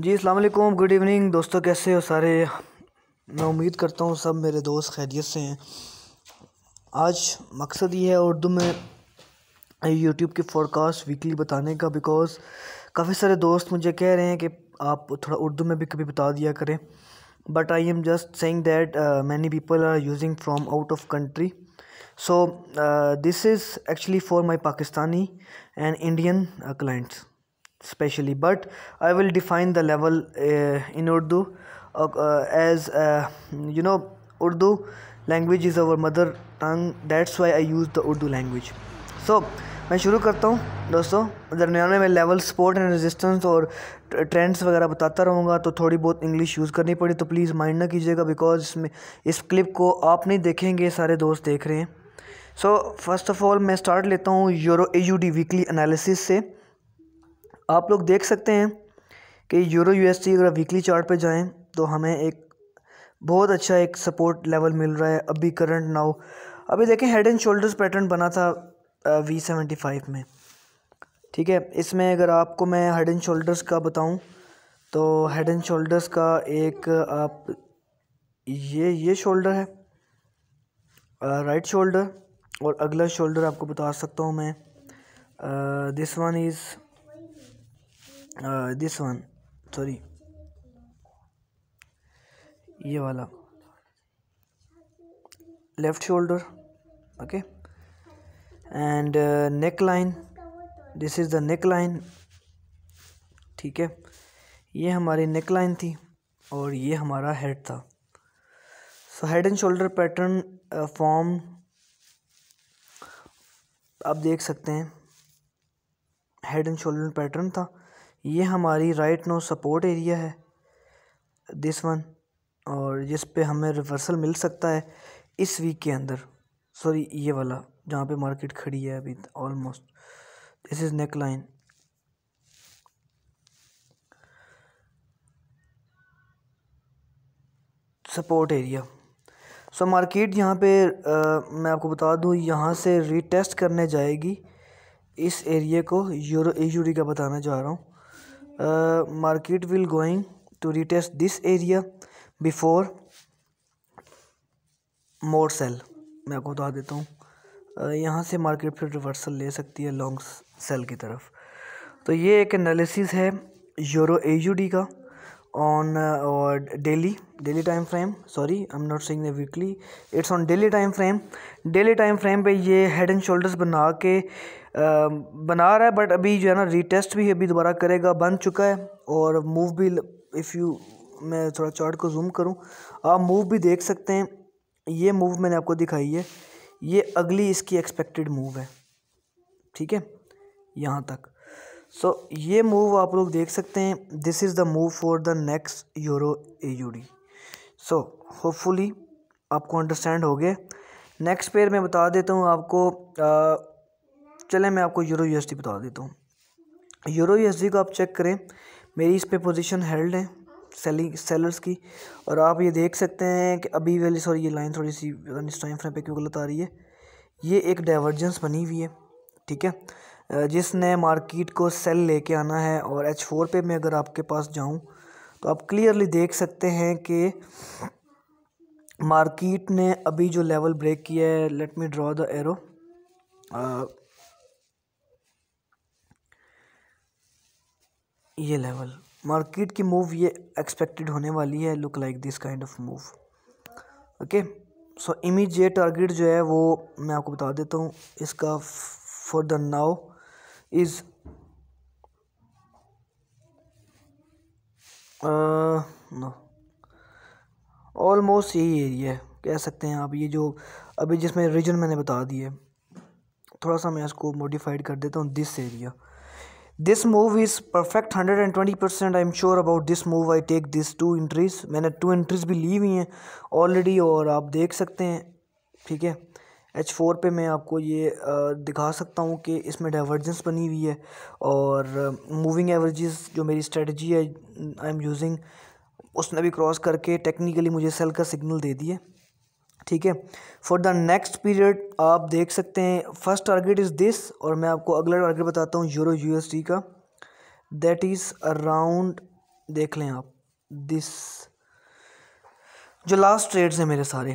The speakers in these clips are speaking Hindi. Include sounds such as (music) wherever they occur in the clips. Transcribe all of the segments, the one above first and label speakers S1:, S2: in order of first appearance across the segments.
S1: जी अलैक्म गुड इवनिंग दोस्तों कैसे हो सारे मैं उम्मीद करता हूँ सब मेरे दोस्त खैरियत से हैं आज मकसद ये है उर्दू में यूट्यूब की फॉरकास्ट वीकली बताने का बिकॉज़ काफ़ी सारे दोस्त मुझे कह रहे हैं कि आप थोड़ा उर्दू में भी कभी बता दिया करें but I am just saying that many people are using from out of country so this is actually for my Pakistani and Indian clients specially but I will define the level uh, in Urdu uh, uh as uh, you know Urdu language is our mother tongue that's why I use the Urdu language so मैं शुरू करता हूँ दोस्तों दरमियान में लेवल सपोर्ट एंड रेजिस्टेंस और ट्रेंड्स वगैरह बताता रहूँगा तो थोड़ी बहुत इंग्लिश यूज़ करनी पड़ी तो प्लीज़ माइंड ना कीजिएगा बिकॉज इसमें इस क्लिप को आप नहीं देखेंगे सारे दोस्त देख रहे हैं सो फर्स्ट ऑफ़ ऑल मैं स्टार्ट लेता हूँ euro A U D weekly analysis से आप लोग देख सकते हैं कि यूरो यूएसडी अगर वीकली चार्ट पे जाएं तो हमें एक बहुत अच्छा एक सपोर्ट लेवल मिल रहा है अभी करंट नाउ अभी देखें हेड एंड शोल्डर्स पैटर्न बना था वी सेवेंटी फाइव में ठीक है इसमें अगर आपको मैं हेड एंड शोल्डर्स का बताऊं तो हेड एंड शोल्डर्स का एक आप ये ये शोल्डर है राइट शोल्डर और अगला शोल्डर आपको बता सकता हूँ मैं this one is this one sorry ये वाला left shoulder okay and neck line this is the neck line ठीक है ये हमारी नेक लाइन थी और ये हमारा हेड था so head and shoulder pattern form आप देख सकते हैं हेड एंड शोल्डर पैटर्न था ये हमारी राइट नो सपोर्ट एरिया है दिस वन और जिस पे हमें रिवर्सल मिल सकता है इस वीक के अंदर सॉरी ये वाला जहाँ पे मार्केट खड़ी है अभी almost this is neck line support area so market यहाँ पे आ, मैं आपको बता दूँ यहाँ से रीटेस्ट करने जाएगी इस एरिया को यूरो यूरी का बताना चाह रहा हूँ Uh, market will going to retest this area before more sell मैं आपको बता देता हूँ uh, यहाँ से मार्केट फिर रिवर्सल ले सकती है लॉन्ग सेल की तरफ तो ये एक एनालिसिस है यूरो ए का ऑन uh, और daily daily time frame sorry I am not saying the weekly it's on daily time frame daily time frame पे ये हेड एंड शोल्डर्स बना के बना रहा है बट अभी जो है ना रीटेस्ट भी अभी दोबारा करेगा बन चुका है और मूव भी इफ़ यू मैं थोड़ा चार्ट को जूम करूँ आप मूव भी देख सकते हैं ये मूव मैंने आपको दिखाई है ये अगली इसकी एक्सपेक्टेड मूव है ठीक है यहाँ तक सो so, ये मूव आप लोग देख सकते हैं this is the move for the next euro A U D so hopefully आपको अंडरस्टैंड हो गए नेक्स्ट पेयर मैं बता देता हूँ आपको चले मैं आपको यूरो यू बता देता हूँ यूरो यू को आप चेक करें मेरी इस पर पोजिशन हेल्ड है सेलिंग सेलर्स की और आप ये देख सकते हैं कि अभी वाली सॉरी ये लाइन थोड़ी सी इस टाइम फ्रेम पे क्यों गलत आ रही है ये एक डाइवर्जेंस बनी हुई है ठीक है जिसने मार्केट को सेल लेके आना है और एच फोर पर मैं अगर आपके पास जाऊं तो आप क्लियरली देख सकते हैं कि मार्केट ने अभी जो लेवल ब्रेक किया है let me draw the arrow ये लेवल मार्केट की मूव ये एक्सपेक्टेड होने वाली है look like this kind of move okay so immediate target जो है वो मैं आपको बता देता हूँ इसका for the now is no almost यही एरिया है कह सकते हैं आप ये जो अभी जिसमें रीजन मैंने बता दिए थोड़ा सा मैं इसको मॉडिफाइड कर देता हूँ this area this move is perfect hundred and twenty percent I am sure about this move I take this two entries मैंने टू इंट्रीज भी ली हुई हैं ऑलरेडी और आप देख सकते हैं ठीक है एच फोर पर मैं आपको ये दिखा सकता हूँ कि इसमें डाइवर्जेंस बनी हुई है और मूविंग एवरेजेस जो मेरी स्ट्रेटजी है आई एम यूजिंग उसने भी क्रॉस करके टेक्निकली मुझे सेल का सिग्नल दे दिए ठीक है फॉर द नेक्स्ट पीरियड आप देख सकते हैं फर्स्ट टारगेट इज़ दिस और मैं आपको अगला टारगेट बताता हूँ यूरो यू का दैट इज़ अराउंड देख लें आप दिस जो लास्ट ट्रेड्स हैं मेरे सारे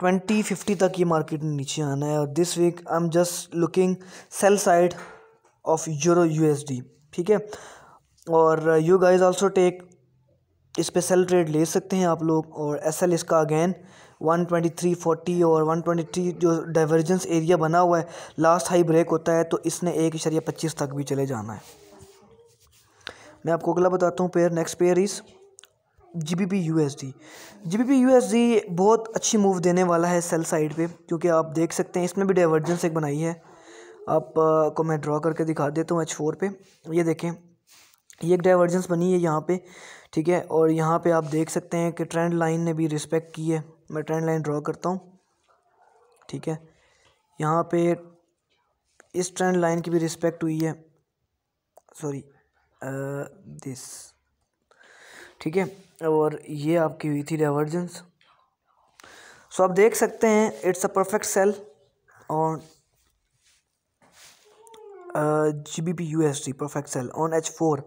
S1: ट्वेंटी फिफ्टी तक ये मार्केट में नीचे आना है और this week I am just looking sell side of euro U ठीक है और यू गाइज ऑल्सो टेक इस पर सेल ट्रेड ले सकते हैं आप लोग और एस एल इसका अगेन थ्री फोर्टी और 123 जो डाइवर्जेंस एरिया बना हुआ है लास्ट हाई ब्रेक होता है तो इसने एक इशारिया पच्चीस तक भी चले जाना है मैं आपको अगला बताता हूँ पेयर नेक्स्ट पेयर इस G B P U S D G B P U S D बहुत अच्छी मूव देने वाला है सेल साइड पे क्योंकि आप देख सकते हैं इसमें भी डाइवर्जेंस एक बनाई है आप आ, को मैं ड्रॉ करके दिखा देता हूँ एच फोर पर ये देखें ये एक डाइवर्जेंस बनी है यहाँ पे ठीक है और यहाँ पे आप देख सकते हैं कि ट्रेंड लाइन ने भी रिस्पेक्ट की है मैं ट्रेंड लाइन ड्रॉ करता हूँ ठीक है यहाँ पे इस ट्रेंड लाइन की भी रिस्पेक्ट हुई है सॉरी दिस ठीक है और ये आपकी हुई थी डाइवर्जेंस सो आप देख सकते हैं it's a perfect sell on G B P U S T perfect sell on H four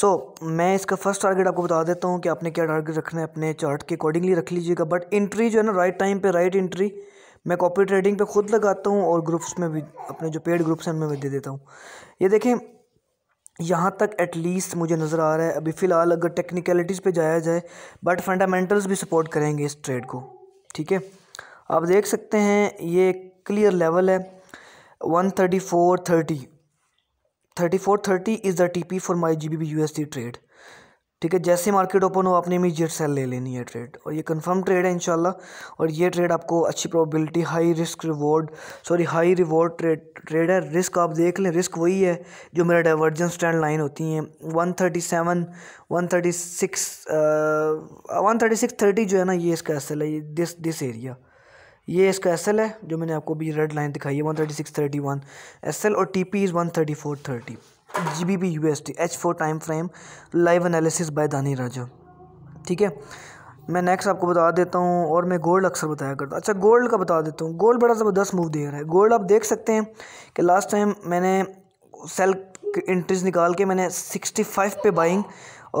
S1: so so, मैं इसका फर्स्ट टारगेट आपको बता देता हूँ कि आपने क्या टारगेट रखना है अपने चार्ट के अकॉर्डिंगली रख लीजिएगा बट इंट्री जो है ना राइट टाइम पे राइट इंट्री मैं कॉपी ट्रेडिंग पे खुद लगाता हूँ और ग्रुप्स में भी अपने जो पेड ग्रुप्स हैं उनमें भी दे देता हूँ ये देखें यहाँ तक एटलीस्ट मुझे नज़र आ रहा है अभी फ़िलहाल अगर टेक्निकलिटीज़ पर जाया जाए बट फंडामेंटल्स भी सपोर्ट करेंगे इस ट्रेड को ठीक है आप देख सकते हैं ये क्लियर लेवल है one thirty four thirty thirty four thirty is the T P for my G B B U S D trade ठीक है जैसे मार्केट ओपन हो आपने इमीजिएट सेल ले लेनी है ट्रेड और ये कंफर्म ट्रेड है इंशाल्लाह और ये ट्रेड आपको अच्छी probability high risk reward sorry high reward trade trade है रिस्क आप देख लें रिस्क वही है जो मेरा डाइवर्जेंस ट्रेंड लाइन होती हैं one thirty seven one thirty six one thirty six thirty जो है ना ये इसका असल है ये दिस दिस एरिया ये इसका एस है जो मैंने आपको भी रेड लाइन दिखाई है one thirty six thirty one S और T P is one thirty four thirty G B B U S T H four time frame live analysis by Dani Raja ठीक है मैं नेक्स्ट आपको बता देता हूँ और मैं गोल्ड अक्सर बताया करता हूँ अच्छा गोल्ड का बता देता हूँ गोल्ड बड़ा ज़बरदस्त मूव दे रहा है गोल्ड आप देख सकते हैं कि लास्ट टाइम मैंने सेल इंट्रीज निकाल के मैंने सिक्सटी फाइव पे बाइंग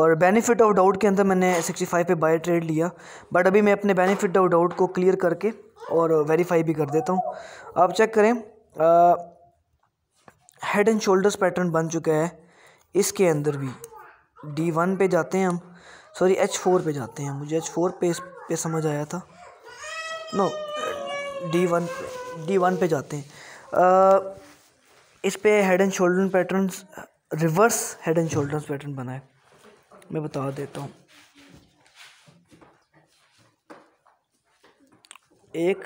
S1: और बेनिफिट ऑफ डाउट के अंदर मैंने सिक्सटी फाइव पे बाई ट्रेड लिया बट अभी मैं अपने बेनिफिट ऑफ डाउट को क्लियर करके और वेरीफाई भी कर देता हूँ आप चेक करें हेड एंड शोल्डर्स पैटर्न बन चुका है इसके अंदर भी डी वन पे जाते हैं हम सॉरी एच फोर पे जाते हैं मुझे एच फोर पे पे समझ आया था no D one D one पे जाते हैं uh, इस पे head and shoulder pattern reverse head and shoulders pattern बना है मैं बता देता हूँ एक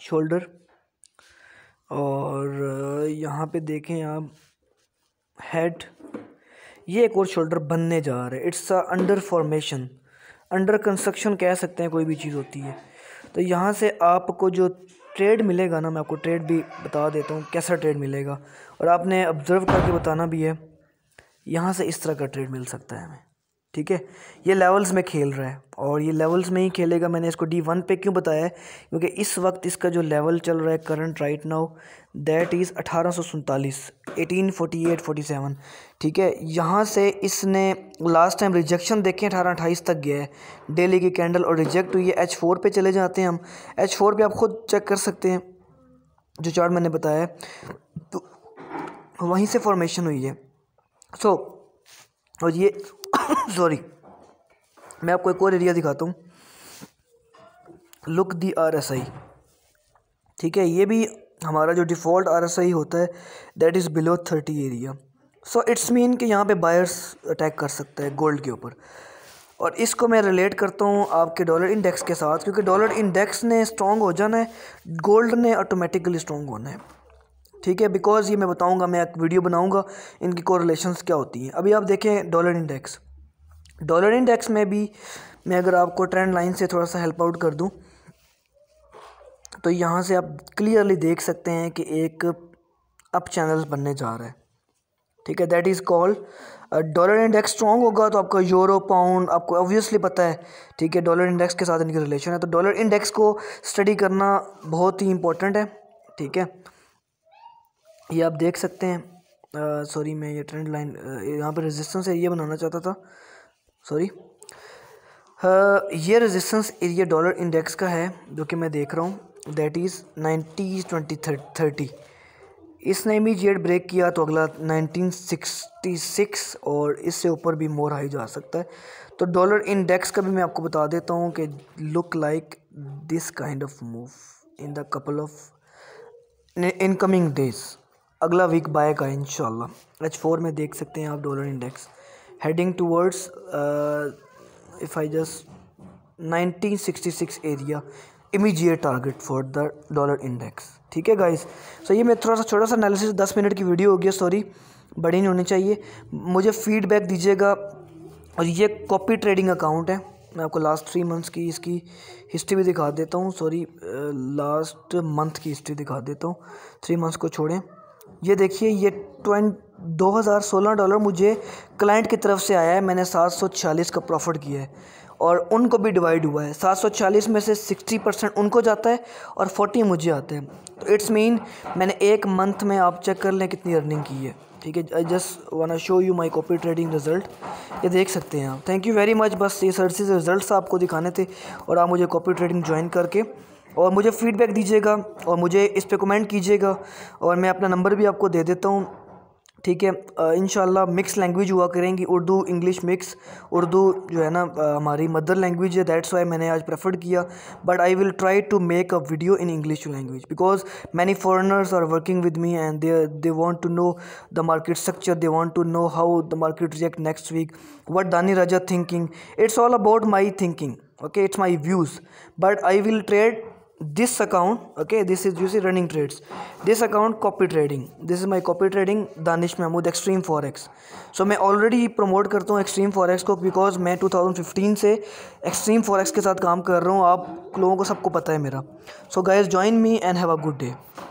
S1: शोल्डर और यहाँ पे देखें आप हेड ये एक और शोल्डर बनने जा रहा है it's a under formation under construction कह सकते हैं कोई भी चीज़ होती है तो यहाँ से आपको जो ट्रेड मिलेगा ना मैं आपको ट्रेड भी बता देता हूँ कैसा ट्रेड मिलेगा और आपने ऑब्ज़र्व करके बताना भी है यहाँ से इस तरह का ट्रेड मिल सकता है हमें ठीक है ये लेवल्स में खेल रहा है और ये लेवल्स में ही खेलेगा मैंने इसको डी वन पे क्यों बताया है क्योंकि इस वक्त इसका जो लेवल चल रहा है current right now that is अठारह सौ सैंतालीस eighteen forty eight forty seven ठीक है यहाँ से इसने लास्ट टाइम रिजेक्शन देखें अठारह अट्ठाईस तक गया है डेली की कैंडल और रिजेक्ट हुई है एच फोर पर चले जाते हैं हम एच फोर पर आप खुद चेक कर सकते हैं जो चार्ट मैंने बताया तो वहीं से फॉर्मेशन हुई है सो so, और ये सॉरी (coughs) मैं आपको एक और एरिया दिखाता हूँ look the R S I ठीक है ये भी हमारा जो डिफ़ॉल्ट आर एस आई होता है that is below thirty area so it's mean कि यहाँ पे बायर्स अटैक कर सकता है गोल्ड के ऊपर और इसको मैं रिलेट करता हूँ आपके डॉलर इंडेक्स के साथ क्योंकि डॉलर इंडेक्स ने स्ट्रॉन्ग हो जाना है गोल्ड ने ऑटोमेटिकली स्ट्रॉन्ग होना है ठीक है बिकॉज़ ये मैं बताऊंगा मैं एक वीडियो बनाऊंगा इनकी कोरिलेशंस क्या होती हैं अभी आप देखें डॉलर इंडेक्स डॉलर इंडेक्स में भी मैं अगर आपको ट्रेंड लाइन से थोड़ा सा हेल्प आउट कर दूं तो यहाँ से आप क्लियरली देख सकते हैं कि एक अप चैनल बनने जा रहा है ठीक है that is called dollar index strong होगा तो आपका यूरो पाउंड आपको ऑब्वियसली पता है ठीक है डॉलर इंडेक्स के साथ इनकी रिलेशन है तो डॉलर इंडेक्स को स्टडी करना बहुत ही इंपॉर्टेंट है ठीक है ये आप देख सकते हैं सॉरी मैं ये ट्रेंड लाइन यहाँ पर रेजिस्टेंस एरिया बनाना चाहता था सॉरी ये रेजिस्टेंस एरिया डॉलर इंडेक्स का है जो कि मैं देख रहा हूँ that is ninety twenty thirty इसने भी जेड ब्रेक किया तो अगला 1966 और इससे ऊपर भी मोर हाई जा सकता है तो डॉलर इंडेक्स का भी मैं आपको बता देता हूँ कि look like this kind of move in the couple of incoming days अगला वीक बाय का इन एच फोर में देख सकते हैं आप dollar index heading towards if I just 1966 area immediate target for the dollar index ठीक है गाइस सो ये मैं थोड़ा सा छोटा सा एनालिसिस दस मिनट की वीडियो होगी सॉरी बड़ी नहीं होनी चाहिए मुझे फीडबैक दीजिएगा और ये कॉपी ट्रेडिंग अकाउंट है मैं आपको लास्ट थ्री मंथ्स की इसकी हिस्ट्री भी दिखा देता हूँ सॉरी लास्ट मंथ की हिस्ट्री दिखा देता हूँ थ्री मंथ्स को छोड़ें ये देखिए ये ट्वेंट दो हज़ार सोलह डॉलर मुझे क्लाइंट की तरफ से आया है मैंने सात सौ छियालीस का प्रॉफिट किया है और उनको भी डिवाइड हुआ है सात सौ छियालीस में से सिक्सटी परसेंट उनको जाता है और फोर्टी मुझे आते हैं तो इट्स मीन मैंने एक मंथ में आप चेक कर लें कितनी अर्निंग की है ठीक है I just wanna show you my copy trading result ये देख सकते हैं आप थैंक यू वेरी मच बस ये सर्विस रिजल्ट आपको दिखाने थे और आप मुझे कॉपी ट्रेडिंग ज्वाइन करके और मुझे फ़ीडबैक दीजिएगा और मुझे इस पर कमेंट कीजिएगा और मैं अपना नंबर भी आपको दे देता हूँ ठीक है इन मिक्स लैंग्वेज हुआ करेंगी उर्दू इंग्लिश मिक्स उर्दू जो है ना हमारी मदर लैंग्वेज है दैट्स वाई मैंने आज प्रेफर किया but I will try to make a video in English language because many foreigners are working with me and they they want to know the market structure they want to know how the market react next week what Dani Raja thinking it's all about my thinking okay it's my views but I will trade this account okay this is you see running trades this account copy trading this is my copy trading danish mahmood extreme forex so मैं already promote करता हूँ extreme forex को because मैं 2015 से extreme forex के साथ काम कर रहा हूँ आप लोगों को सबको पता है मेरा so guys join me and have a good day